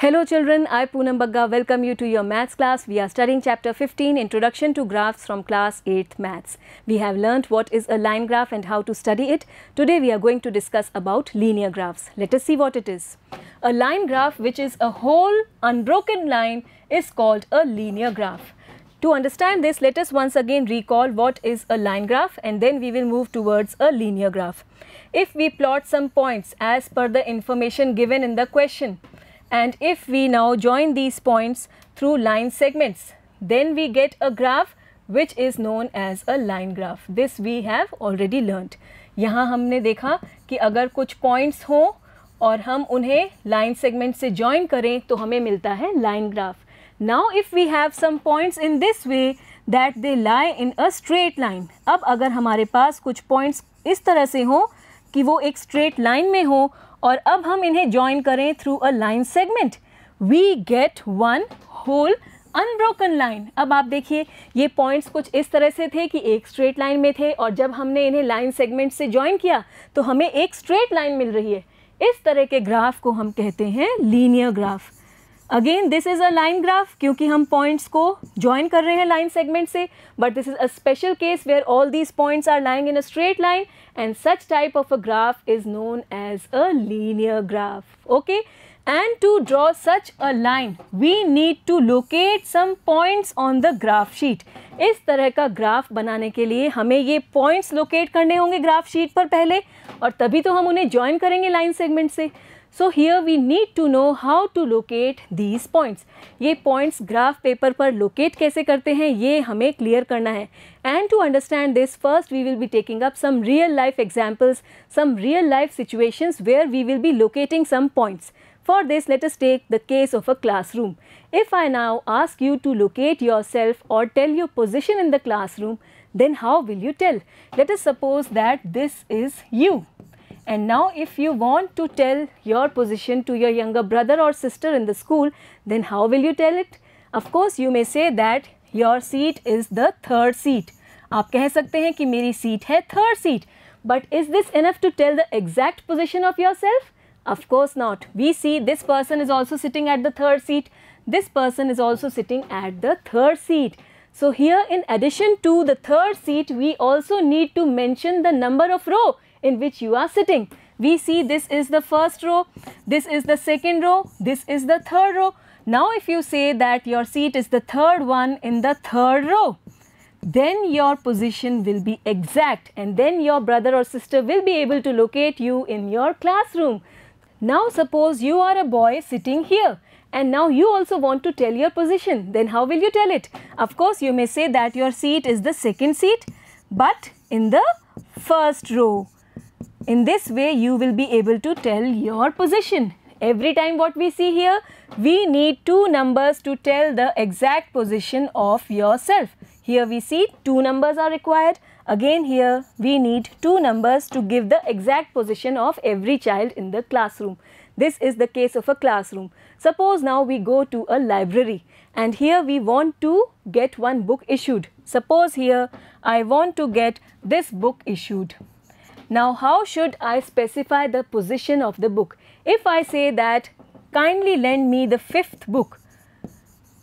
Hello children, I Poonam Bagga welcome you to your maths class. We are studying chapter 15 Introduction to Graphs from class 8 maths. We have learnt what is a line graph and how to study it. Today we are going to discuss about linear graphs. Let us see what it is. A line graph which is a whole unbroken line is called a linear graph. To understand this, let us once again recall what is a line graph and then we will move towards a linear graph. If we plot some points as per the information given in the question, and if we now join these points through line segments then we get a graph which is known as a line graph this we have already learnt यहाँ हमने देखा कि अगर कुछ points हों और हम उन्हें लाइन सेगमेंट से जॉइन करें तो हमें मिलता है line graph now if we have some points in this way that they lie in a straight line अब अगर हमारे पास कुछ पॉइंट्स इस तरह से हों कि वो एक स्ट्रेट लाइन में हो और अब हम इन्हें ज्वाइन करें through a line segment we get one whole unbroken line अब आप देखिए ये पॉइंट्स कुछ इस तरह से थे कि एक स्ट्रेट लाइन में थे और जब हमने इन्हें लाइन सेगमेंट से ज्वाइन किया तो हमें एक स्ट्रेट लाइन मिल रही है इस तरह के ग्राफ को हम कहते हैं linear graph again this is a line graph क्योंकि हम पॉइंट्स को ज्वाइन कर रहे हैं लाइन सेगमेंट से but this is a special case where all these points are lying in a straight line and such type of a graph is known as a linear graph okay and to draw such a line we need to locate some points on the graph sheet इस तरह का graph बनाने के लिए हमें ये points locate करने होंगे ग्राफ शीट पर पहले और तभी तो हम उन्हें ज्वाइन करेंगे लाइन सेगमेंट से so here we need to know how to locate these points ये पॉइंट्स ग्राफ पेपर पर लोकेट कैसे करते हैं ये हमें क्लियर करना है and to understand this first we will be taking up some real life examples some real life situation where we will be locating some points for this let us take the case of a classroom if I now ask you to locate yourself और tell your position in the classroom then how will you tell let us suppose that this is you And now if you want to tell your position to your younger brother or sister in the school, then how will you tell it? Of course, you may say that your seat is the third seat. आप कह सकते हैं कि मेरी seat है third seat But is this enough to tell the exact position of yourself? Of course not. We see this person is also sitting at the third seat. this person is also sitting at the third seat. So here in addition to the third seat, we also need to mention the number of row in which you are sitting. We see this is the first row, this is the second row, this is the third row. Now if you say that your seat is the third one in the third row, then your position will be exact and then your brother or sister will be able to locate you in your classroom. Now suppose you are a boy sitting here and now you also want to tell your position, then how will you tell it? Of course, you may say that your seat is the second seat but in the first row. In this way, you will be able to tell your position. Every time what we see here, we need two numbers to tell the exact position of yourself. Here we see two numbers are required. Again here we need two numbers to give the exact position of every child in the classroom. This is the case of a classroom. Suppose now we go to a library and here we want to get one book issued. Suppose here I want to get this book issued. Now how should I specify the position of the book? If I say that kindly lend me the fifth book,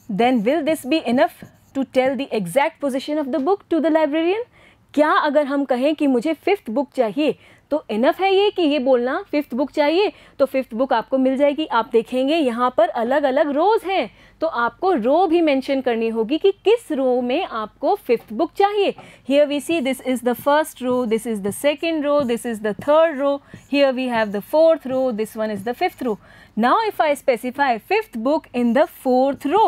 then will this be enough to tell the exact position of the book to the librarian? क्या अगर हम कहें कि मुझे fifth book चाहिए तो enough है ये कि ये बोलना फिफ्थ बुक चाहिए तो फिफ्थ बुक आपको मिल जाएगी आप देखेंगे यहाँ पर अलग अलग रोज़ हैं तो आपको रो भी मेंशन करनी होगी कि किस रो में आपको फिफ्थ बुक चाहिए here we see this is the first row this is the second row this is the third row here we have the fourth row this one is the fifth row now if I specify fifth book in the fourth row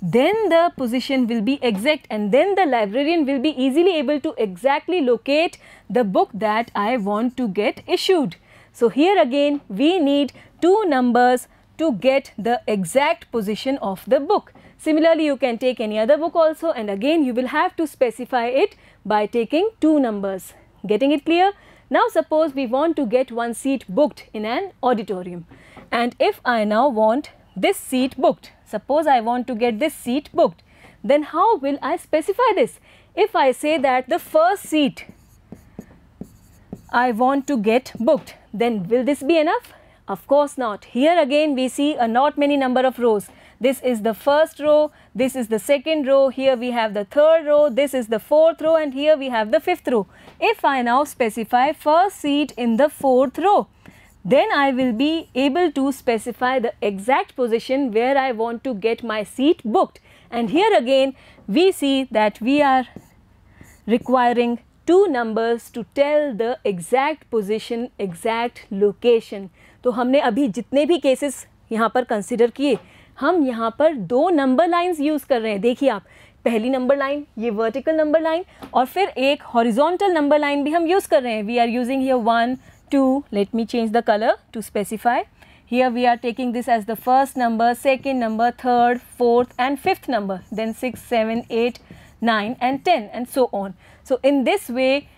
then the position will be exact and then the librarian will be easily able to exactly locate the book that I want to get issued. So, here again we need two numbers to get the exact position of the book. Similarly, you can take any other book also and again you will have to specify it by taking two numbers. Getting it clear? Now suppose we want to get one seat booked in an auditorium and if I now want this seat booked, Suppose I want to get this seat booked, then how will I specify this? If I say that the first seat I want to get booked, then will this be enough? Of course not. Here again we see a not many number of rows. This is the first row, this is the second row, here we have the third row, this is the fourth row and here we have the fifth row. If I now specify first seat in the fourth row, then I will be able to specify the exact position where I want to get my seat booked. And here again, we see that we are requiring two numbers to tell the exact position, exact location. to humne abhi jitne bhi cases yahan par consider kiye hum yahan par do number lines use kar rahe hain dekhiye aap पहली number line ये vertical number line और फिर एक horizontal number line भी हम use कर रहे हैं we are using here one Let me change the color to specify. Here we are taking this as the first number, second number, third, fourth and fifth number. Then 6, 7, 8, 9 and 10 and so on. So in this way,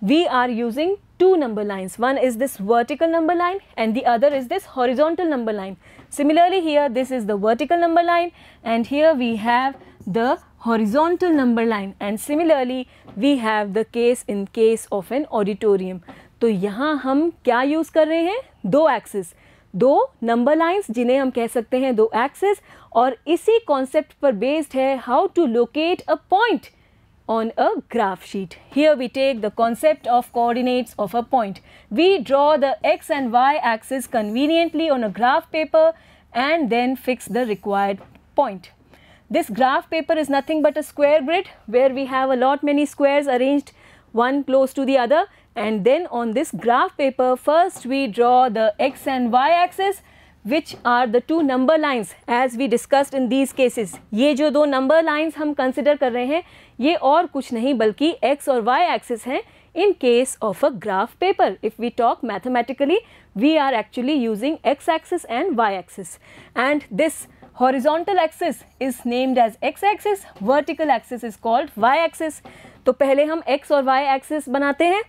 we are using two number lines. One is this vertical number line and the other is this horizontal number line. Similarly here this is the vertical number line and here we have the horizontal number line and similarly we have the case in case of an auditorium. तो यहाँ हम क्या use कर रहे हैं दो access दो number lines जिन्हें हम कह सकते हैं दो एक्सेस और इसी कॉन्सेप्ट पर बेस्ड है how to locate a point on a graph sheet here we take the concept of coordinates of a point we draw the x and y axes conveniently on a graph paper and then fix the required point this graph paper is nothing but a square grid where we have a lot many squares arranged one close to the other and then on this graph paper first we draw the x and y axis which are the two number lines as we discussed in these cases ये जो दो number lines हम consider कर रहे हैं ये और कुछ नहीं बल्कि x और y axis हैं in case of a graph paper if we talk mathematically we are actually using x axis and y axis and this horizontal axis is named as x axis vertical axis is called y axis तो पहले हम x और Y axis बनाते हैं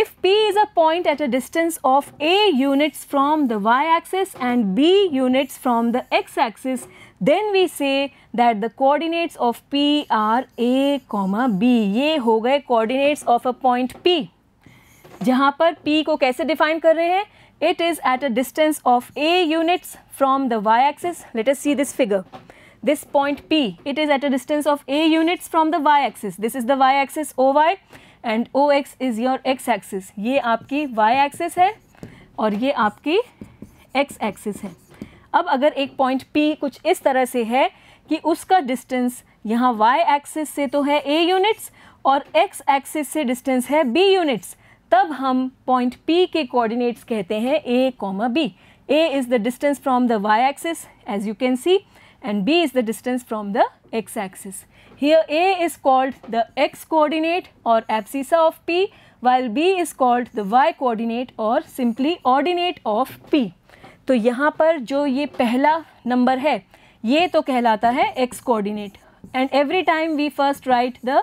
if P is a point at a distance of a units from the Y axis and b units from the x axis then we say that the coordinates of P are a comma b ये हो गए coordinates of a point P जहाँ पर P को कैसे define कर रहे हैं it is at a distance of a units from the Y axis let us see this figure this point P. It is at a distance of A units from the y axis. This is the y axis OY and OX is your x axis. ye aapki y axis hai aur ye aapki x axis hai ab agar ek point P kuch is tarah se hai ki uska distance yahan y axis se to hai a units aur x axis se distance hai b units तब हम point P के coordinates कहते हैं a, b. a is the distance from the y axis as you can see and b is the distance from the x axis. Here a is called the x coordinate or abscissa of p while b is called the y coordinate or simply ordinate of p. तो यहाँ पर जो ये पहला number है ये तो कहलाता है x coordinate and every time we first write the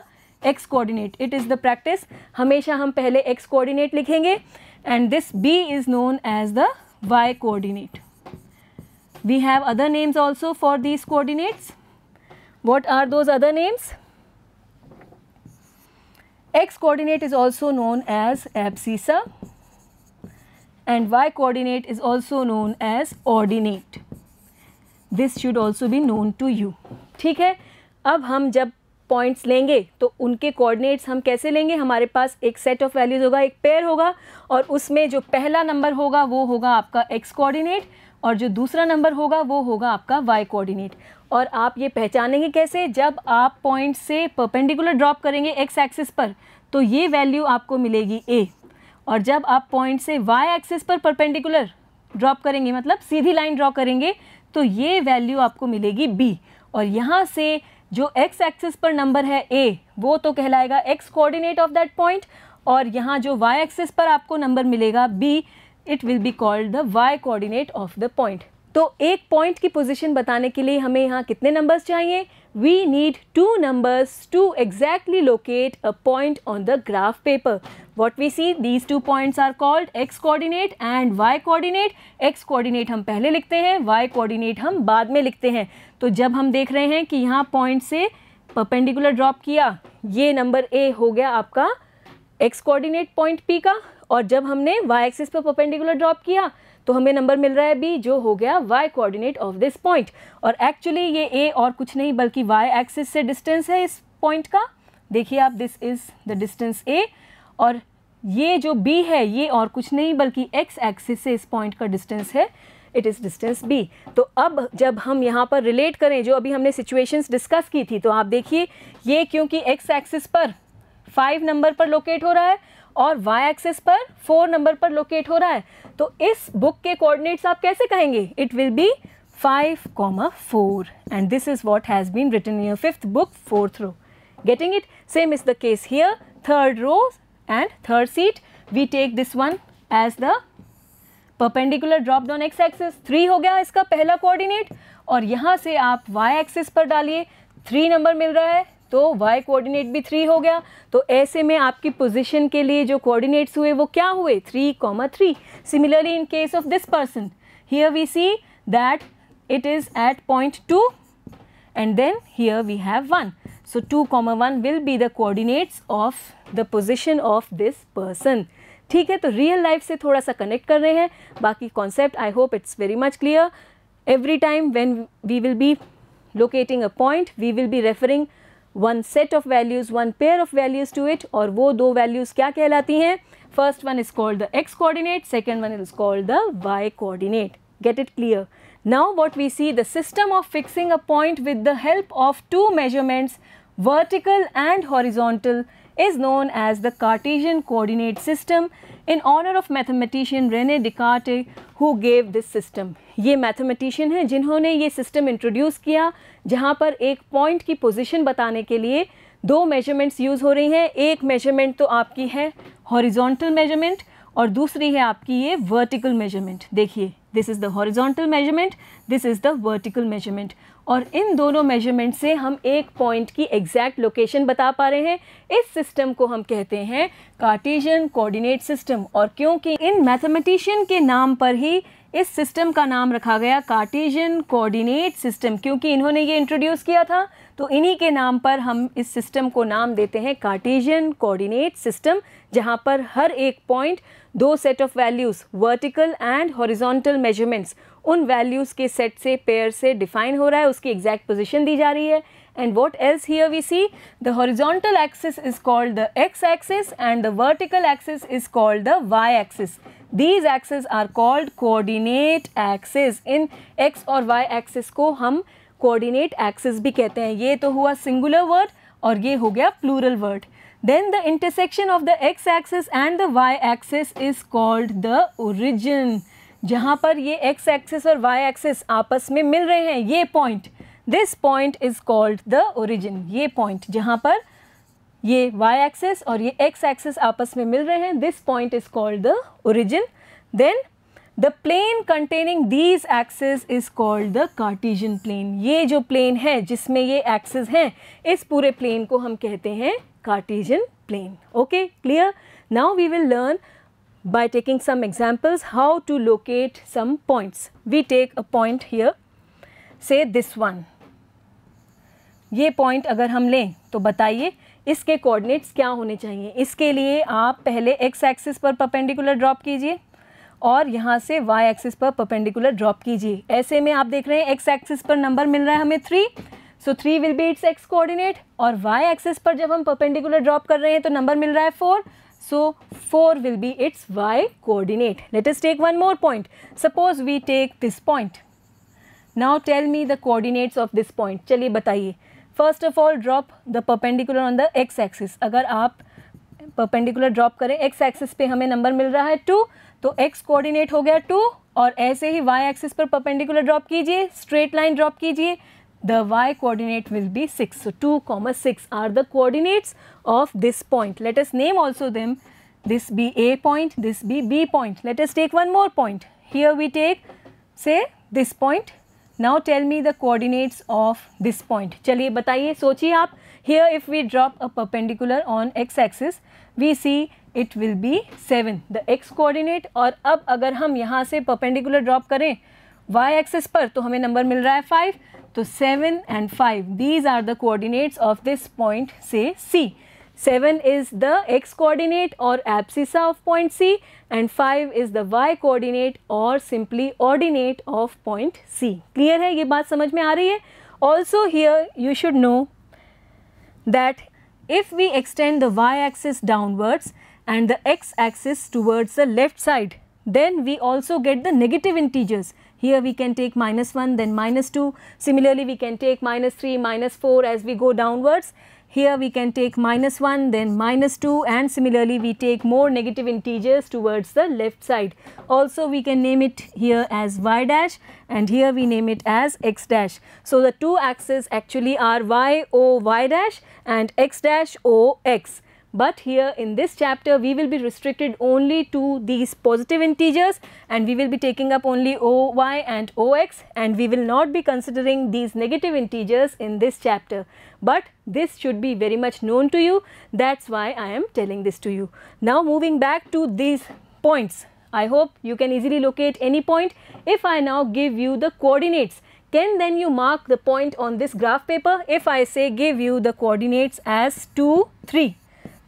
x coordinate it is the practice हमेशा हम पहले x कोऑर्डिनेट लिखेंगे and this b is known as the y coordinate we have other names also for these coordinates. What are those other names? X coordinate is also known as abscissa and Y coordinate is also known as ordinate. This should also be known to you. theek hai ab hum jab points लेंगे तो उनके coordinates हम कैसे लेंगे हमारे पास एक set of values होगा एक पेयर होगा और उसमें जो पहला नंबर होगा वो होगा आपका एक्स कोऑर्डिनेट और जो दूसरा नंबर होगा वो होगा आपका वाई कोऑर्डिनेट और आप ये पहचानेंगे कैसे जब आप पॉइंट से परपेंडिकुलर ड्रॉप करेंगे एक्स एक्सिस पर तो ये वैल्यू आपको मिलेगी ए और जब आप पॉइंट से वाई एक्सिस पर परपेंडिकुलर ड्रॉप करेंगे मतलब सीधी लाइन ड्रॉ करेंगे तो ये वैल्यू आपको मिलेगी बी और यहाँ से जो एक्स एक्सिस पर नंबर है ए वो तो कहलाएगा X coordinate of that point और यहाँ जो वाई एक्सिस पर आपको नंबर मिलेगा b it will be called the Y coordinate of the point तो एक पॉइंट की पोजीशन बताने के लिए हमें यहाँ कितने नंबर्स चाहिए we need two numbers to exactly locate a point on the graph paper what we see these two point are called X coordinate and Y coordinate X coordinate हम पहले लिखते हैं वाई कोऑर्डिनेट हम बाद में लिखते हैं तो जब हम देख रहे हैं कि यहाँ पॉइंट से परपेंडिकुलर ड्रॉप किया ये नंबर ए हो गया आपका एक्स कोऑर्डिनेट पॉइंट पी का और जब हमने वाई एक्सिस पर परपेंडिकुलर ड्रॉप किया तो हमें नंबर मिल रहा है बी जो हो गया Y coordinate of this point और एक्चुअली ये ए और कुछ नहीं बल्कि वाई एक्सिस से डिस्टेंस है इस पॉइंट का देखिए आप this is the distance a और ये जो बी है ये और कुछ नहीं बल्कि एक्स एक्सिस से इस पॉइंट का डिस्टेंस है इट इज़ डिस्टेंस बी तो अब जब हम यहाँ पर रिलेट करें जो अभी हमने सिचुएशंस डिस्कस की थी तो आप देखिए ये क्योंकि एक्स एक्सिस पर फाइव नंबर पर लोकेट हो रहा है और y एक्सिस पर फोर नंबर पर लोकेट हो रहा है तो इस बुक के कोऑर्डिनेट्स आप कैसे कहेंगे it will be five comma four and this is what has been written in fifth book fourth row getting it same is the case here third row and third seat we take this one as the perpendicular drop down X axes three हो गया इसका पहला coordinate और यहाँ से आप Y access पर डालिए थ्री नंबर मिल रहा है तो y कोऑर्डिनेट भी थ्री हो गया तो ऐसे में आपकी पोजीशन के लिए जो कोऑर्डिनेट्स हुए वो क्या हुए three comma three similarly in case of this person here we see that it is at point two and then here we have one so two comma one will be the coordinates of the position of this person ठीक है तो real life से थोड़ा सा connect कर रहे हैं बाकी concept I hope it's very much clear every time when we will be locating a point we will be referring one set of values, one pair of values to it or wo do values kya kehlati hain? First one is called the x coordinate, second one is called the y coordinate. Get it clear? Now what we see the system of fixing a point with the help of two measurements, vertical and horizontal, is known as the Cartesian coordinate system in honor of mathematician Rene Descartes who gave this system. ये mathematician हैं जिन्होंने ये system introduce किया जहाँ पर एक point की position बताने के लिए दो measurements use हो रही हैं एक measurement तो आपकी है horizontal measurement और दूसरी है आपकी ये vertical measurement देखिए this is the horizontal measurement this is the vertical measurement और इन दोनों मेजरमेंट से हम एक पॉइंट की एग्जैक्ट लोकेशन बता पा रहे हैं इस सिस्टम को हम कहते हैं कार्टेशियन कोऑर्डिनेट सिस्टम और क्योंकि इन मैथमेटिशियन के नाम पर ही इस सिस्टम का नाम रखा गया कार्टेशियन कोऑर्डिनेट सिस्टम क्योंकि इन्होंने ये इंट्रोड्यूस किया था तो इन्हीं के नाम पर हम इस सिस्टम को नाम देते हैं कार्टेशियन कोऑर्डिनेट सिस्टम जहाँ पर हर एक पॉइंट दो set of values vertical and horizontal measurements उन वैल्यूज़ के सेट से पेयर से डिफाइन हो रहा है उसकी एग्जैक्ट पोजिशन दी जा रही है and what else here we see the horizontal axis is called the x axis and the vertical axis is called the Y axis these axes are called coordinate axes इन X और Y axis को हम coordinate axis भी कहते हैं ये तो हुआ सिंगुलर वर्ड और ये हो गया plural word then the intersection of the x axis and the Y axis is called the origin जहाँ पर ये एक्स एक्सिस और वाई एक्सिस आपस में मिल रहे हैं ये point this point is called the origin ये पॉइंट जहाँ पर ये वाई एक्सिस और ये एक्स एक्सिस आपस में मिल रहे हैं this point is called the origin then the plane containing these axis is called the Cartesian plane ये जो प्लेन है जिसमें ये एक्सेस हैं इस पूरे प्लेन को हम कहते हैं Cartesian plane okay clear now we will learn by taking some examples how to locate some points. We take a point here, say this one. ये पॉइंट अगर हम लें तो बताइए इसके कोऑर्डिनेट्स क्या होने चाहिए इसके लिए आप पहले एक्स एक्सिस पर परपेंडिकुलर ड्रॉप कीजिए और यहाँ से y एक्सिस पर परपेंडिकुलर ड्रॉप कीजिए ऐसे में आप देख रहे हैं x एक्सिस पर नंबर मिल रहा है हमें three so three will be its X coordinate और y एक्सिस पर जब हम परपेंडिकुलर ड्रॉप कर रहे हैं तो नंबर मिल रहा है four So 4 will be its y coordinate. Let us take one more point. Suppose we take this point. Now tell me the coordinates of this point. चलिए बताइए first of all drop the perpendicular on the x axis अगर आप perpendicular drop करें X axis पे हमें number मिल रहा है टू तो एक्स कोऑर्डिनेट हो गया टू और ऐसे ही वाई एक्सिस पर परपेंडिकुलर ड्रॉप कीजिए स्ट्रेट लाइन ड्रॉप कीजिए the y coordinate will be 6. So, 2 comma 6 are the coordinates of this point. Let us name also them this be A point, this be B point. Let us take one more point. Here we take say this point. Now tell me the coordinates of this point. चलिए बताइए सोचिए आप here if we drop a perpendicular on x axis we see it will be 7 the x coordinate और अब अगर हम यहाँ से perpendicular drop करें y axis पर तो हमें number मिल रहा है 5 so, 7 and 5 these are the coordinates of this point say C. 7 is the x coordinate or abscissa of point C and 5 is the y coordinate or simply ordinate of point C. Clear है ये बात समझ में आ Also here you should know that if we extend the y axis downwards and the x axis towards the left side then we also get the negative integers here we can take minus 1 then minus 2. Similarly, we can take minus 3, minus 4 as we go downwards. Here we can take minus 1 then minus 2 and similarly we take more negative integers towards the left side. Also we can name it here as y dash and here we name it as x dash. So the two axes actually are y o y dash and x dash o x. But here in this chapter, we will be restricted only to these positive integers and we will be taking up only OY and OX and we will not be considering these negative integers in this chapter. But this should be very much known to you. That's why I am telling this to you. Now moving back to these points. I hope you can easily locate any point. If I now give you the coordinates, can then you mark the point on this graph paper? If I say give you the coordinates as 2, 3.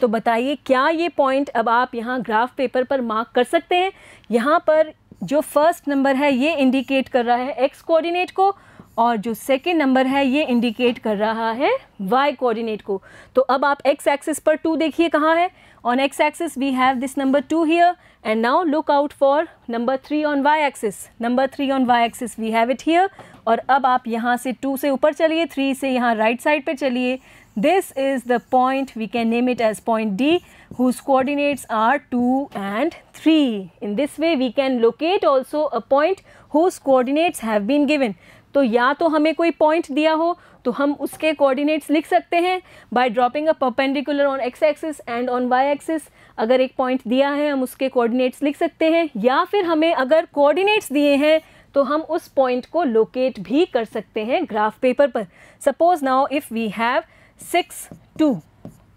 तो बताइए क्या ये point अब आप यहाँ graph paper पर mark कर सकते हैं यहाँ पर जो फर्स्ट नंबर है ये इंडिकेट कर रहा है एक्स कोऑर्डिनेट को और जो सेकेंड नंबर है ये इंडिकेट कर रहा है वाई कोऑर्डिनेट को तो अब आप एक्स एक्सिस पर टू देखिए कहाँ है on x axis we have this number two here and now look out for number three on Y axis number three on Y axis we have it here और अब आप यहाँ से to से ऊपर चलिए थ्री से यहाँ राइट साइड पर चलिए This is the point, we can name it as point D whose coordinates are 2 and 3. In this way we can locate also a point whose coordinates have been given. तो या तो हमें कोई point दिया हो तो हम उसके कोऑर्डिनेट्स लिख सकते हैं by dropping a perpendicular on x axis and on Y axis अगर एक पॉइंट दिया है हम उसके कोऑर्डिनेट्स लिख सकते हैं या फिर हमें अगर कोऑर्डिनेट्स दिए हैं तो हम उस पॉइंट को लोकेट भी कर सकते हैं ग्राफ पेपर पर suppose now if we have 6, 2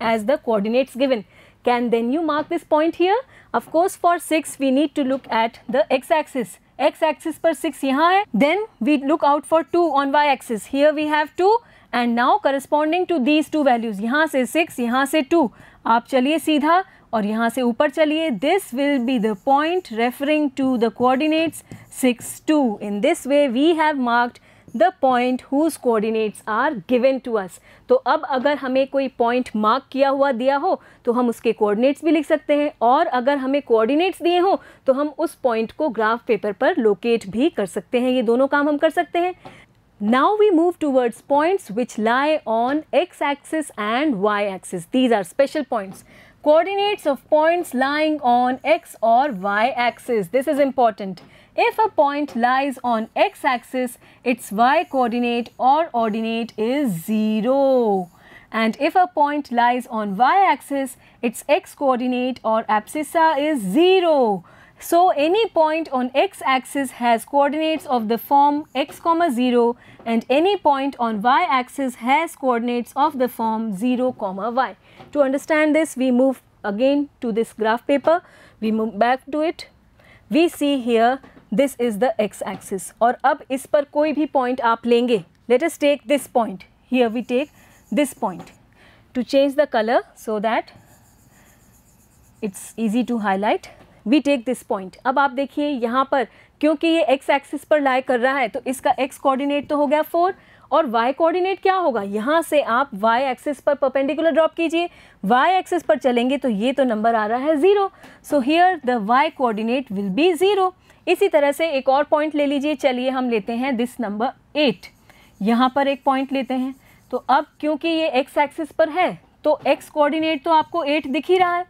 as the coordinates given. Can then you mark this point here? Of course, for 6 we need to look at the x-axis. x-axis per 6 यहाँ Then we look out for 2 on y-axis. Here we have 2 and now corresponding to these two values. यहाँ से 6, यहाँ से 2. आप चलिए सीधा और यहाँ upar chaliye. This will be the point referring to the coordinates six two. In this way, we have marked. The point whose coordinates are given to us तो अब अगर हमें कोई पॉइंट मार्क किया हुआ दिया हो तो हम उसके कोऑर्डिनेट्स भी लिख सकते हैं और अगर हमें कोऑर्डिनेट्स दिए हों तो हम उस पॉइंट को ग्राफ पेपर पर लोकेट भी कर सकते हैं ये दोनों काम हम कर सकते हैं Now we move towards points which lie on x-axis and y-axis. These are special points. Coordinates of points lying on x or y-axis. This is important. If a point lies on x-axis, its y-coordinate or ordinate is 0. And if a point lies on y-axis, its x-coordinate or abscissa is 0. So, any point on x-axis has coordinates of the form x, comma 0 and any point on y-axis has coordinates of the form 0, comma y. To understand this, we move again to this graph paper. We move back to it. We see here this is the x axis और अब इस पर कोई भी point आप लेंगे let us take this point here we take this point to change the colour so that it's easy to highlight we take this point अब आप देखिए यहाँ पर क्योंकि ये एक्स एक्सिस पर लाई कर रहा है तो इसका एक्स कोऑर्डिनेट तो हो गया फोर और y कोऑर्डिनेट क्या होगा यहाँ से आप y एक्सिस पर परपेंडिकुलर ड्रॉप कीजिए y एक्सिस पर चलेंगे तो ये तो नंबर आ रहा है zero so here the y coordinate will be zero इसी तरह से एक और पॉइंट ले लीजिए चलिए हम लेते हैं दिस नंबर एट यहाँ पर एक पॉइंट लेते हैं तो अब क्योंकि ये एक्स एक्सिस पर है तो एक्स कोऑर्डिनेट तो आपको एट दिख ही रहा है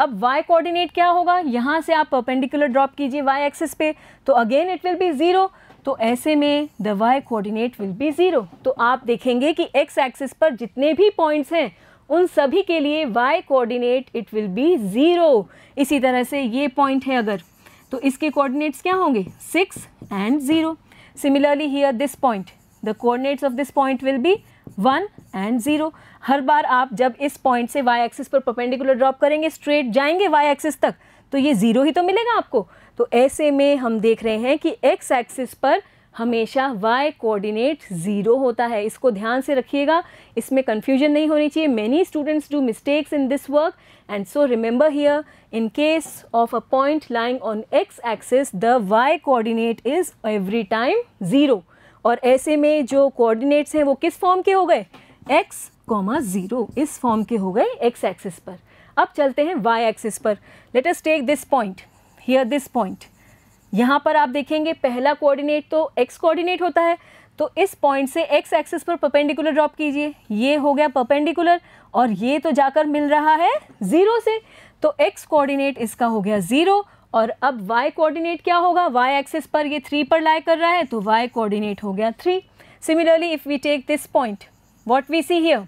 अब वाई कोऑर्डिनेट क्या होगा यहाँ से आप परपेंडिकुलर ड्रॉप कीजिए वाई एक्सिस पे तो again it will be zero तो ऐसे में the Y coordinate will be zero तो आप देखेंगे कि एक्स एक्सिस पर जितने भी पॉइंट्स हैं उन सभी के लिए Y coordinate it will be zero इसी तरह से ये पॉइंट है अगर तो इसके कोऑर्डिनेट्स क्या होंगे six and zero similarly here this point the coordinates of this point will be one and zero हर बार आप जब इस पॉइंट से वाई एक्सिस पर परपेंडिकुलर ड्रॉप करेंगे स्ट्रेट जाएंगे वाई एक्सिस तक तो ये ज़ीरो ही तो मिलेगा आपको तो ऐसे में हम देख रहे हैं कि एक्स एक्सिस पर हमेशा वाई कोऑर्डिनेट ज़ीरो होता है इसको ध्यान से रखिएगा इसमें कन्फ्यूजन नहीं होनी चाहिए many students do mistakes in this work and so remember here in case of a point lying on x axis the Y coordinate is every time zero और ऐसे में जो कोऑर्डिनेट्स हैं वो किस फॉर्म के हो गए एक्स कॉमा ज़ीरो इस फॉर्म के हो गए एक्स एक्सिस पर अब चलते हैं वाई एक्सिस पर let us take this point here this point यहाँ पर आप देखेंगे पहला कोऑर्डिनेट तो एक्स कोऑर्डिनेट होता है तो इस पॉइंट से एक्स एक्सिस पर परपेंडिकुलर ड्रॉप कीजिए ये हो गया परपेंडिकुलर और ये तो जाकर मिल रहा है ज़ीरो से तो एक्स कोऑर्डिनेट इसका हो गया ज़ीरो और अब y कोऑर्डिनेट क्या होगा y एक्सिस पर ये थ्री पर लाई कर रहा है तो y कोऑर्डिनेट हो गया three similarly if we take this point what we see here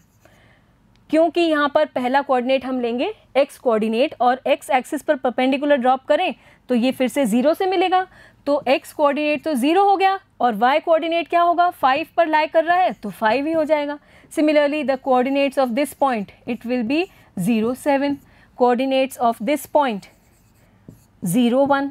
क्योंकि यहाँ पर पहला कोऑर्डिनेट हम लेंगे एक्स कोऑर्डिनेट और एक्स एक्सिस पर परपेंडिकुलर ड्रॉप करें तो ये फिर से ज़ीरो से मिलेगा तो एक्स कोऑर्डिनेट तो ज़ीरो हो गया और वाई कोऑर्डिनेट क्या होगा फाइव पर लाइक कर रहा है तो फाइव ही हो जाएगा similarly the coordinates of this point it will be zero seven coordinates of this point zero one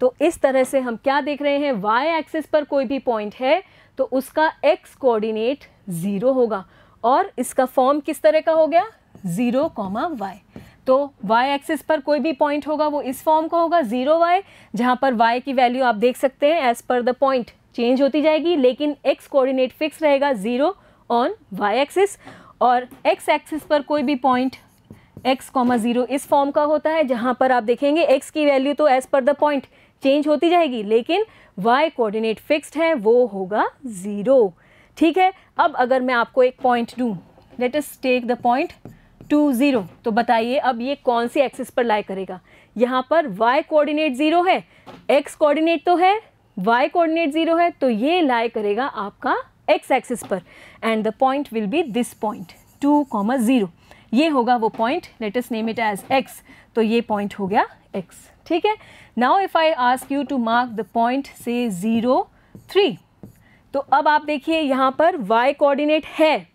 तो इस तरह से हम क्या देख रहे हैं वाई एक्सिस पर कोई भी पॉइंट है तो उसका एक्स कोऑर्डिनेट ज़ीरो होगा और इसका फॉर्म किस तरह का हो गया ज़ीरो कॉमा वाई तो y एक्सिस पर कोई भी पॉइंट होगा वो इस फॉर्म का होगा ज़ीरो वाई जहाँ पर y की वैल्यू आप देख सकते हैं as per the point change होती जाएगी लेकिन x कोऑर्डिनेट फिक्स रहेगा ज़ीरो ऑन y एक्सिस और x एक्सिस पर कोई भी पॉइंट x कॉमा ज़ीरो इस फॉर्म का होता है जहाँ पर आप देखेंगे x की वैल्यू तो as per the point change होती जाएगी लेकिन y कोऑर्डिनेट फिक्स्ड है वो होगा ज़ीरो ठीक है अब अगर मैं आपको एक पॉइंट दूँ let us take the point two zero तो बताइए अब ये कौन सी एक्सिस पर लाई करेगा यहाँ पर y कोऑर्डिनेट ज़ीरो है x कोऑर्डिनेट तो है y कोऑर्डिनेट ज़ीरो है तो ये लाई करेगा आपका x एक्सिस पर and the point will be this point two comma zero ये होगा वो point let us name it as x तो ये पॉइंट हो गया x ठीक है now if I ask you to mark the point say zero three तो अब आप देखिए यहाँ पर y कोऑर्डिनेट है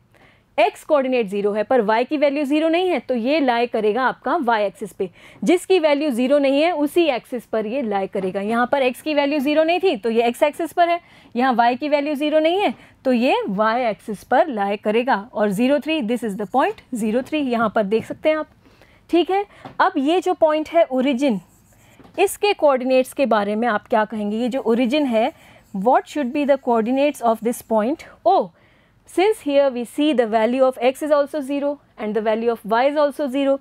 x कोऑर्डिनेट ज़ीरो है पर y की वैल्यू ज़ीरो नहीं है तो ये लाई करेगा आपका y एक्सिस पे जिसकी वैल्यू ज़ीरो नहीं है उसी एक्सिस पर ये लाई करेगा यहाँ पर x की वैल्यू ज़ीरो नहीं थी तो ये x एक्सिस पर है यहाँ y की वैल्यू ज़ीरो नहीं है तो ये y एक्सिस पर लाई करेगा और zero three this is the point zero three यहाँ पर देख सकते हैं आप ठीक है अब ये जो पॉइंट है ओरिजिन इसके कोऑर्डिनेट्स के बारे में आप क्या कहेंगे ये जो ओरिजिन है what should be the coordinates of this point O. Since here we see the value of x is also 0 and the value of y is also 0.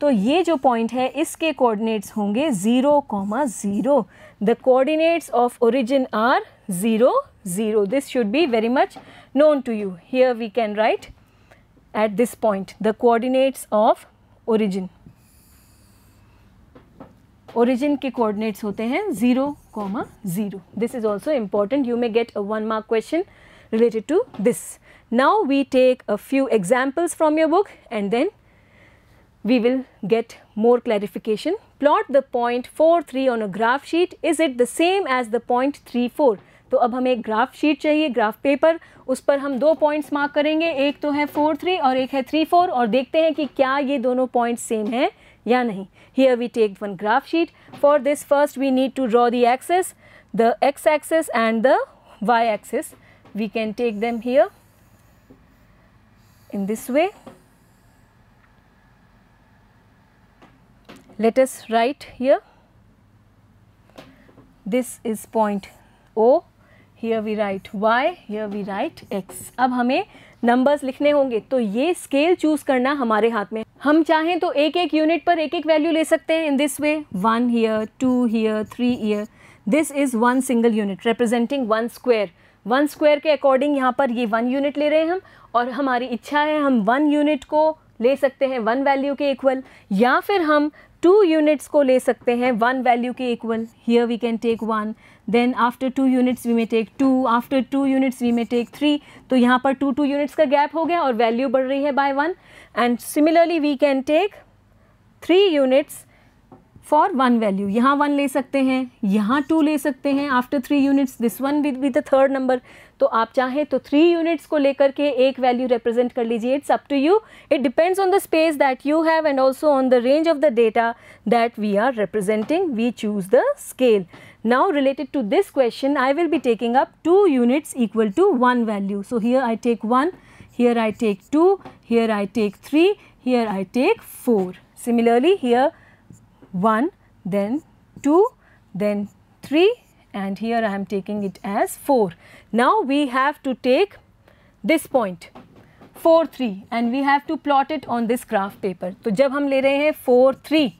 so ये जो पॉइंट है इसके कोऑर्डिनेट्स होंगे 0, 0. The coordinates of origin are 0, 0. This should be very much known to you. Here we can write at this point the coordinates of origin. origin के coordinates होते हैं 0, comma 0. This is also important. You may get a one mark question related to this. Now we take a few examples from your book and then we will get more clarification. Plot the point 4, 3 on a graph sheet. Is it the same as the point 3, 4? तो अब हमें graph sheet चाहिए graph paper उस पर हम दो points mark करेंगे एक तो है फोर थ्री और एक है थ्री फोर और देखते हैं कि क्या ये दोनों पॉइंट्स सेम हैं या नहीं here we take one graph sheet for this first we need to draw the axis the x axis and the y axis we can take them here in this way let us write here this is point O here we write y here we write x अब हमें numbers लिखने होंगे तो ये scale choose करना हमारे हाथ में हम चाहें तो एक एक यूनिट पर एक एक वैल्यू ले सकते हैं in this way one here two here three here this is one single unit representing one square one square के अकॉर्डिंग यहाँ पर ये वन यूनिट ले रहे हैं हम और हमारी इच्छा है हम वन यूनिट को ले सकते हैं वन वैल्यू के इक्वल या फिर हम टू यूनिट्स को ले सकते हैं वन वैल्यू के equal here we can take one then after two units we may take two after two units we may take three तो यहाँ पर टू टू यूनिट्स का गैप हो गया और वैल्यू बढ़ रही है by one and similarly we can take three units for one value यहाँ वन ले सकते हैं यहाँ टू ले सकते हैं after three units this one with with the third number तो आप चाहें तो थ्री यूनिट्स को लेकर के एक वैल्यू रिप्रेजेंट कर लीजिए it's up to you it depends on the space that you have and also on the range of the data that we are representing we choose the scale Now related to this question, I will be taking up 2 units equal to 1 value. So here I take 1, here I take 2, here I take 3, here I take 4. Similarly, here 1, then 2, then 3 and here I am taking it as 4. Now we have to take this point 4, 3 and we have to plot it on this graph paper. So, when we le taking 4, 3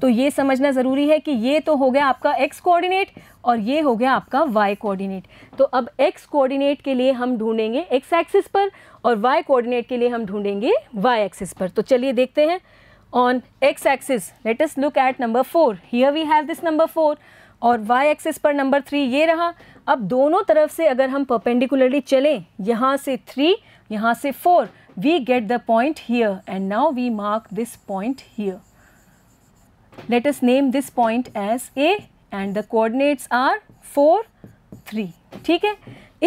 तो ये समझना ज़रूरी है कि ये तो हो गया आपका एक्स कोऑर्डिनेट और ये हो गया आपका वाई कोऑर्डिनेट तो अब एक्स कोऑर्डिनेट के लिए हम ढूंढेंगे एक्स एक्सिस पर और वाई कोऑर्डिनेट के लिए हम ढूंढेंगे वाई एक्सिस पर तो चलिए देखते हैं on x axis let us look at number four here we have this number four और y एक्सिस पर नंबर थ्री ये रहा अब दोनों तरफ से अगर हम परपेंडिकुलरली चलें यहाँ से थ्री यहाँ से four we get the point here and now we mark this point here Let us name this point as A and the coordinates are 4, 3. ठीक है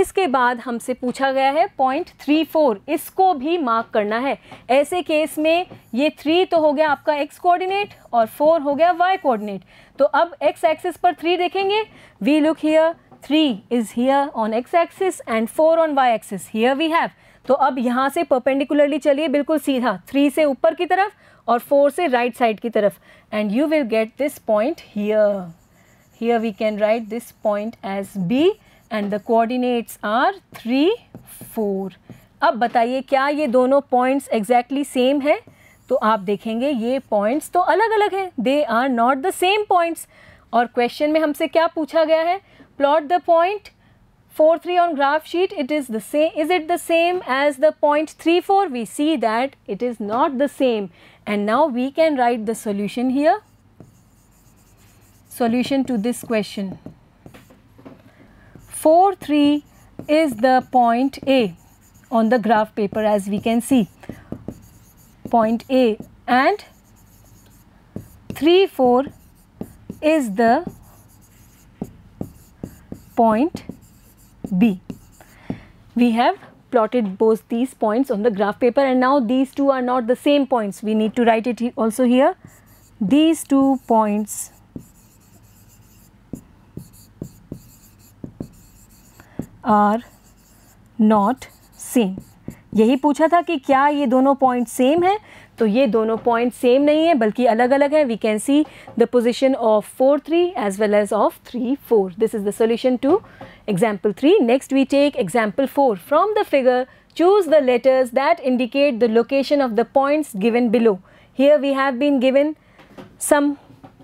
इसके बाद हमसे पूछा गया है पॉइंट थ्री फोर इसको भी मार्क करना है ऐसे केस में ये थ्री तो हो गया आपका एक्स कोऑर्डिनेट और फोर हो गया वाई कोऑर्डिनेट तो अब एक्स एक्सिस पर थ्री देखेंगे we look here three is here on x axis and four on Y axis here we have तो अब यहाँ से परपेंडिकुलरली चलिए बिल्कुल सीधा थ्री से ऊपर की तरफ और फोर से राइट साइड की तरफ and you will get this point here here we can write this point as B and the coordinates are three four अब बताइए क्या ये दोनों पॉइंट्स एग्जैक्टली सेम है तो आप देखेंगे ये पॉइंट्स तो अलग अलग हैं they are not the same points और क्वेश्चन में हमसे क्या पूछा गया है plot the point four three on graph sheet it is the same is it the same as the point three four we see that it is not the same And now we can write the solution here, solution to this question. 4, 3 is the point A on the graph paper as we can see, point A and 3, 4 is the point B. We have plotted both these points on the graph paper and now these two are not the same points. We need to write it also here. These two points are not same. यही पूछा था कि क्या ये दोनों point same है तो ये दोनों पॉइंट सेम नहीं है बल्कि अलग अलग है we can see the position of four three as well as of three four this is the solution to example three next we take example four from the figure choose the letters that indicate the location of the points given below here we have been given some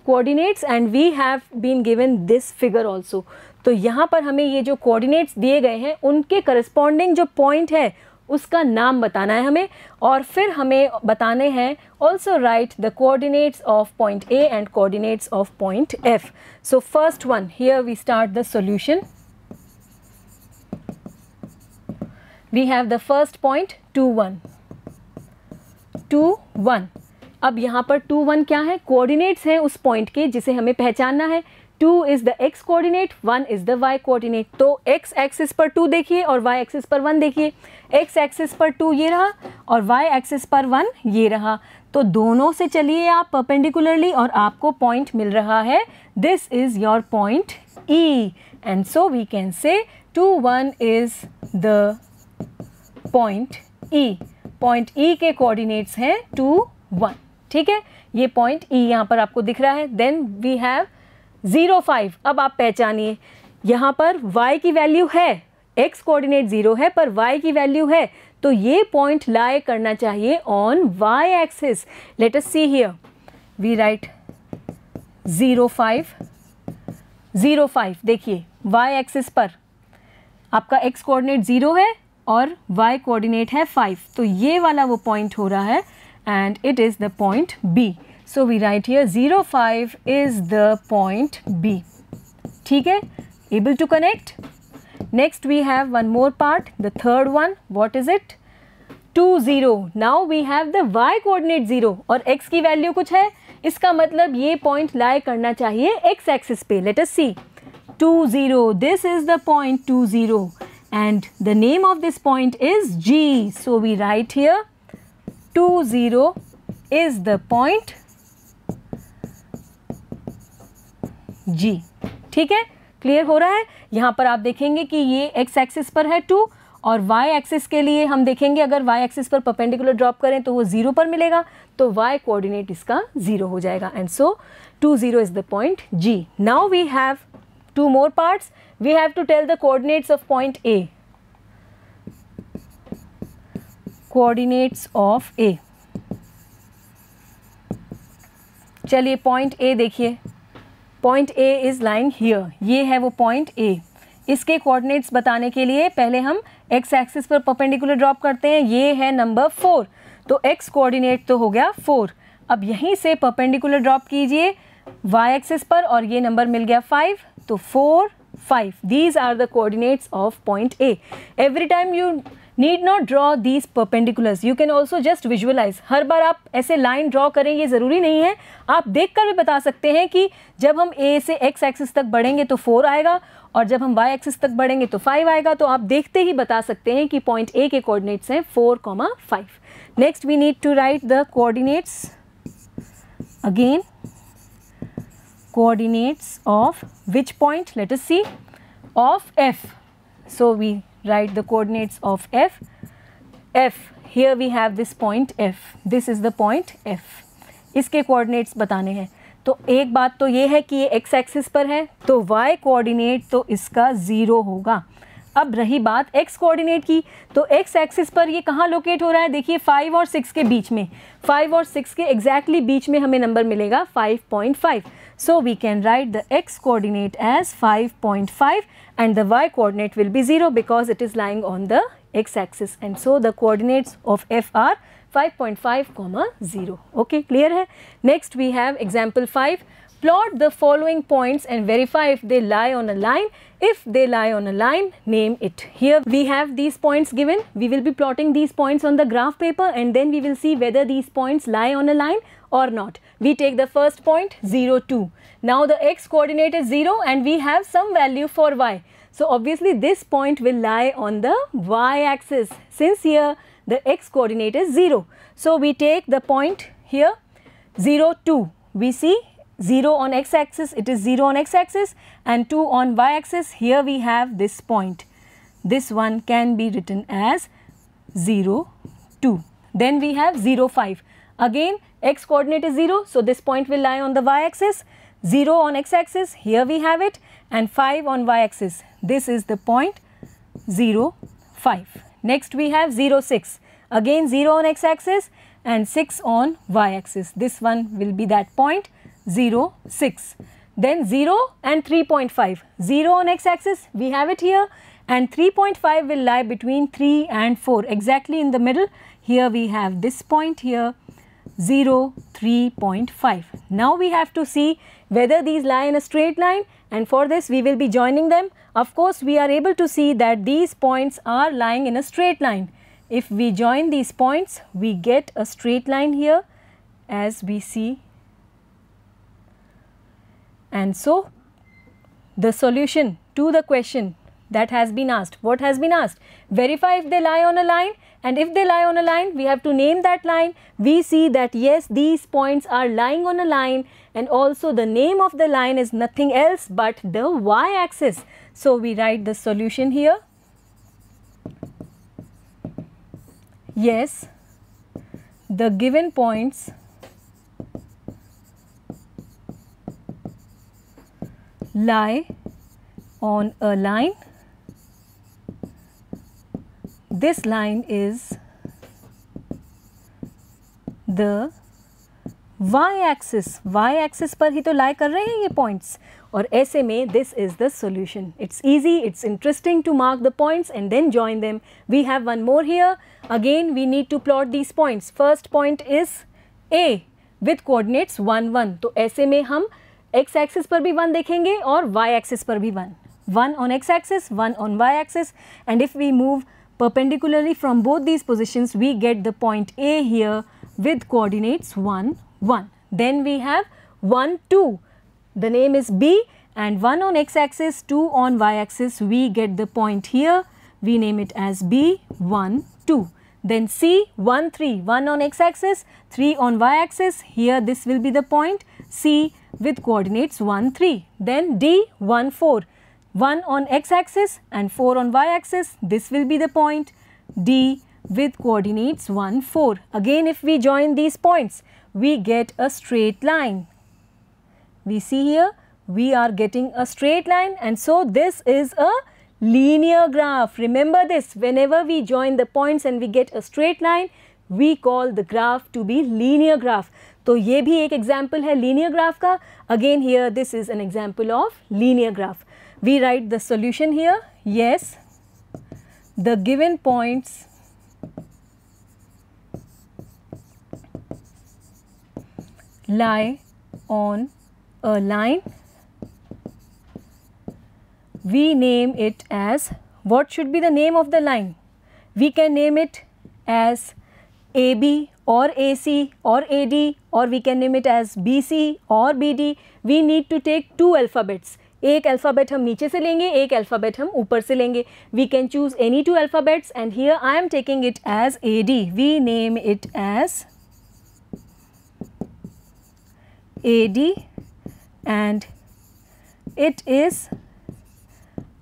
coordinates and we have been given this figure also तो यहाँ पर हमें ये जो coordinates दिए गए हैं उनके करस्पॉन्डिंग जो पॉइंट है उसका नाम बताना है हमें और फिर हमें बताने हैं also write the coordinates of point A and coordinates of point F so first one here we start the solution we have the first point two one two one अब यहाँ पर टू वन क्या है coordinates हैं उस point के जिसे हमें पहचानना है two is the x coordinate one is the Y coordinate तो एक्स एक्सिस पर टू देखिए और वाई एक्सिस पर वन देखिए एक्स एक्सिस पर टू ये रहा और वाई एक्सिस पर वन ये रहा तो दोनों से चलिए आप परपेंडिकुलरली और आपको पॉइंट मिल रहा है this is your point E and so we can say two one is the point E point E के कोऑर्डिनेट्स हैं टू वन ठीक है ये पॉइंट ई e यहाँ पर आपको दिख रहा है then we have zero five अब आप पहचानिए यहाँ पर y की वैल्यू है x कोऑर्डिनेट ज़ीरो है पर y की वैल्यू है तो ये पॉइंट लाए करना चाहिए on y axis let us see here we write zero five zero five देखिए y एक्सिस पर आपका x कोऑर्डिनेट ज़ीरो है और y कोऑर्डिनेट है फाइव तो ये वाला वो पॉइंट हो रहा है and it is the point B So, we write here 0, 05 is the point B. ठीक है able to connect. Next we have one more part, the third one. What is it? 2, 0. Now we have the y coordinate 0 और x की value कुछ है इसका मतलब ये point लाई करना चाहिए x axis पे Let us see. 2, 0. This is the point 2, 0. And the name of this point is G. So we write here 2, 0 is the point जी ठीक है क्लियर हो रहा है यहाँ पर आप देखेंगे कि ये एक्स एक्सिस पर है टू और वाई एक्सिस के लिए हम देखेंगे अगर वाई एक्सिस पर परपेंडिकुलर ड्रॉप करें तो वो ज़ीरो पर मिलेगा तो वाई कोऑर्डिनेट इसका ज़ीरो हो जाएगा and so two zero is the point G now we have two more parts we have to tell the coordinates of point A coordinates of A चलिए पॉइंट ए देखिए point A is lying here ये है वो point A इसके coordinates बताने के लिए पहले हम एक्स एक्सिस पर परपेंडिकुलर ड्रॉप करते हैं ये है नंबर फोर तो एक्स कोऑर्डिनेट तो हो गया फोर अब यहीं से परपेंडिकुलर ड्रॉप कीजिए वाई एक्सिस पर और ये नंबर मिल गया फाइव तो four five these are the coordinates of point A every time you need not draw these perpendiculars you can also just visualize हर बार आप ऐसे लाइन ड्रॉ करें ये ज़रूरी नहीं है आप देख कर भी बता सकते हैं कि जब हम ए से एक्स एक्सिस तक बढ़ेंगे तो फोर आएगा और जब हम वाई एक्सिस तक बढ़ेंगे तो फाइव आएगा तो आप देखते ही बता सकते हैं कि पॉइंट ए के कोऑर्डिनेट्स हैं four comma five next we need to write the coordinates again coordinates of which point let see of F so we write the coordinates of f. f here we have this point f. This is the point f. इसके coordinates बताने हैं तो एक बात तो ये है कि ये x एक्सिस पर है तो y कोऑर्डिनेट तो इसका ज़ीरो होगा अब रही बात एक्स कोऑर्डिनेट की तो एक्स एक्सिस पर ये कहाँ लोकेट हो रहा है देखिए फाइव और सिक्स के बीच में फाइव और सिक्स के एग्जैक्टली exactly बीच में हमें नंबर मिलेगा five point five so we can write the x coordinate as five point five and the Y coordinate will be zero because it is lying on the x axis and so the coordinates of F are five point five comma zero okay clear है next we have example five Plot the following points and verify if they lie on a line. If they lie on a line, name it. Here we have these points given. We will be plotting these points on the graph paper and then we will see whether these points lie on a line or not. We take the first point 0, 2. Now the x coordinate is 0 and we have some value for y. So obviously this point will lie on the y axis since here the x coordinate is 0. So we take the point here 0, 2. We see 0 on x axis, it is 0 on x axis and 2 on y axis. Here we have this point. This one can be written as 0, 2. Then we have 0, 5. Again x coordinate is 0, so this point will lie on the y axis. 0 on x axis, here we have it and 5 on y axis. This is the point 0, 5. Next we have 0, 6. Again 0 on x axis and 6 on y axis. This one will be that point 0, 6. Then 0 and 3.5. 0 on x-axis, we have it here and 3.5 will lie between 3 and 4 exactly in the middle. Here we have this point here 0, 3.5. Now we have to see whether these lie in a straight line and for this we will be joining them. Of course, we are able to see that these points are lying in a straight line. If we join these points, we get a straight line here as we see and so, the solution to the question that has been asked, what has been asked? Verify if they lie on a line and if they lie on a line, we have to name that line. We see that yes, these points are lying on a line and also the name of the line is nothing else but the y-axis. So, we write the solution here. Yes, the given points lie on a line. This line is the Y axis y axis पर ही तो लाई कर रहे हैं ये points और ऐसे में this is the solution it's easy it's interesting to mark the points and then join them we have one more here again we need to plot these points first point is A with coordinates one one तो ऐसे में हम x axis पर भी one देखेंगे और y axis पर भी one. One on x axis, one on y axis, and if we move perpendicularly from both these positions we get the point A here with coordinates 1, 1. Then we have 1, 2. The name is B and 1 on x axis, 2 on y axis we get the point here. We name it as B 1, 2. Then C 1, 3. 1 on x axis, 3 on y axis. Here this will be the point. C with coordinates 1, 3. Then D, 1, 4. 1 on x axis and 4 on y axis. This will be the point D with coordinates 1, 4. Again if we join these points, we get a straight line. We see here, we are getting a straight line and so this is a linear graph. Remember this, whenever we join the points and we get a straight line, we call the graph to be linear graph. तो ये भी एक example है linear graph का again here this is an example of linear graph we write the solution here yes the given points lie on a line we name it as what should be the name of the line we can name it as ab or AC or AD or we can name it as BC or BD, we need to take two alphabets. एक alphabet हम नीचे से लेंगे एक alphabet हम ऊपर से लेंगे we can choose any two alphabets and here I am taking it as A D we name it as A D and it is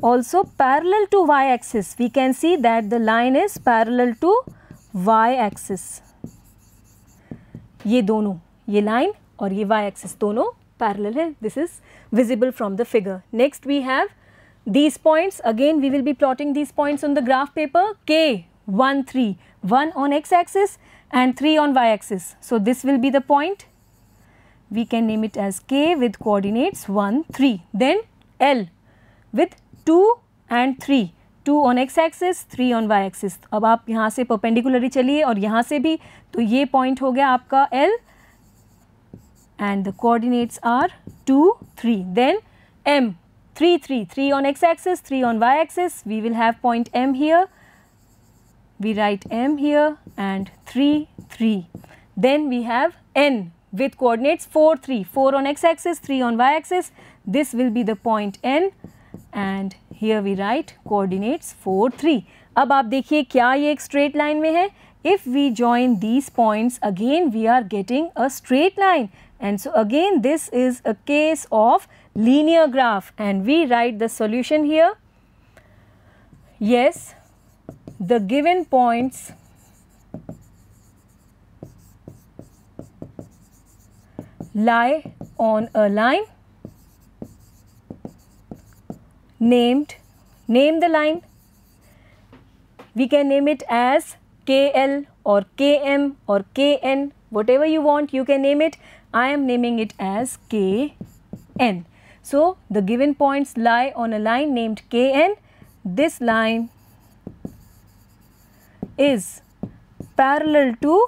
also parallel to y axis we can see that the line is parallel to y axis ये दोनों ये line और ये y axis दोनों parallel है this is visible from the figure next we have these points again we will be plotting these points on the graph paper K one three one on x axis and three on Y axis so this will be the point we can name it as K with coordinates one three then L with two and three two on x axis three on Y axis अब आप यहाँ से परपेंडिकुलरी चलिए और यहाँ से भी तो ये पॉइंट हो गया आपका L and the coordinates are two three then M three three three on x axis three on Y axis we will have point M here we write M here and three three then we have N with coordinates four three four on x axis three on Y axis this will be the point N and here we write coordinates 4 3 अब आप देखिए क्या ये एक straight line में है if we join these points again we are getting a straight line and so again this is a case of linear graph and we write the solution here yes the given points lie on a line named, name the line. We can name it as KL or KM or KN, whatever you want, you can name it. I am naming it as KN. So, the given points lie on a line named KN. This line is parallel to,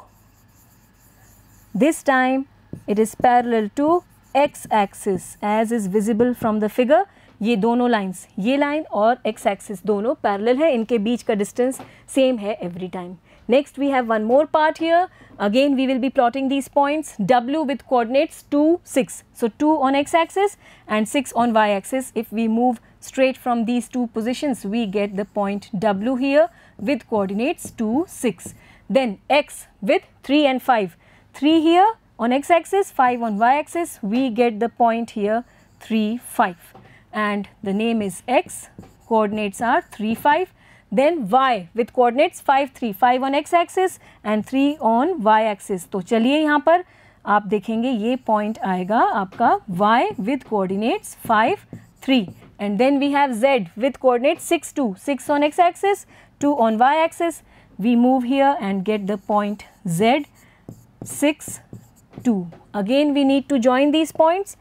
this time it is parallel to x axis as is visible from the figure ये दोनों lines ये line और X axis दोनों parallel है इनके बीच का distance same है every time. Next we have one more part here. again we will be plotting these points w with coordinates 2 6 so 2 on x axis and 6 on y axis if we move straight from these two positions we get the point w here with coordinates 2 6 then x with 3 and 5 3 here on x axis 5 on y axis we get the point here 3 5 and the name is x, coordinates are 3, 5. Then y with coordinates 5, 3, 5 on x axis and 3 on y axis. So, चलिए यहाँ पर आप देखेंगे ये point आएगा आपका y with coordinates 5, 3 and then we have z with coordinates 6, 2, 6 on x axis, 2 on y axis. We move here and get the point z 6, 2. Again we need to join these points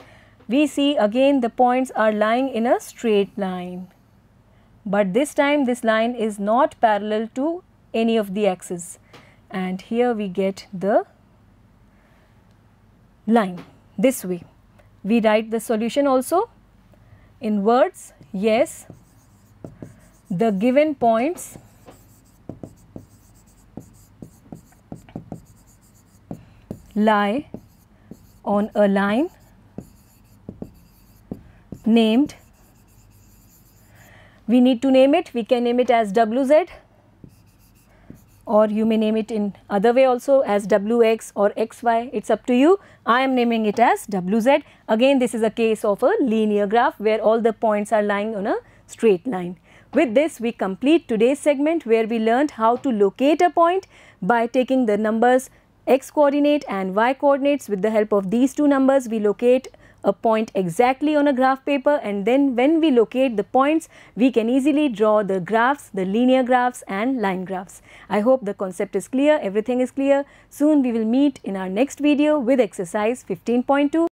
we see again the points are lying in a straight line. But this time this line is not parallel to any of the axes and here we get the line this way. We write the solution also in words yes the given points lie on a line named. We need to name it, we can name it as WZ or you may name it in other way also as WX or XY, it is up to you. I am naming it as WZ. Again this is a case of a linear graph where all the points are lying on a straight line. With this we complete today's segment where we learned how to locate a point by taking the numbers x coordinate and y coordinates with the help of these two numbers we locate a point exactly on a graph paper and then when we locate the points, we can easily draw the graphs, the linear graphs and line graphs. I hope the concept is clear, everything is clear. Soon we will meet in our next video with exercise 15.2.